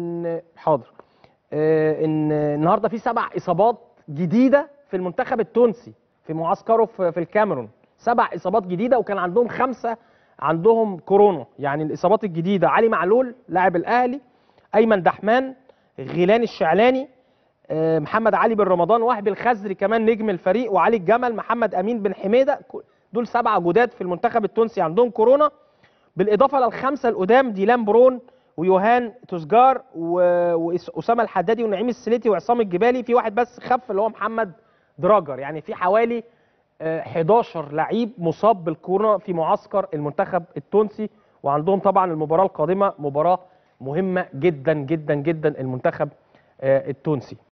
ان حاضر آه، ان النهارده في سبع اصابات جديده في المنتخب التونسي في معسكره في الكاميرون سبع اصابات جديده وكان عندهم خمسه عندهم كورونا يعني الاصابات الجديده علي معلول لاعب الاهلي ايمن دحمان غيلان الشعلاني آه، محمد علي بن رمضان وهبي الخزري كمان نجم الفريق وعلي الجمل محمد امين بن حميده دول سبعه جداد في المنتخب التونسي عندهم كورونا بالاضافه للخمسه القدام ديلان برون ويوهان تسجار واسامه الحدادي ونعيم السليتي وعصام الجبالي في واحد بس خف اللي هو محمد دراجر يعني في حوالي 11 آه، لعيب مصاب بالكورونا في معسكر المنتخب التونسي وعندهم طبعا المباراه القادمه مباراه مهمه جدا جدا جدا المنتخب آه، التونسي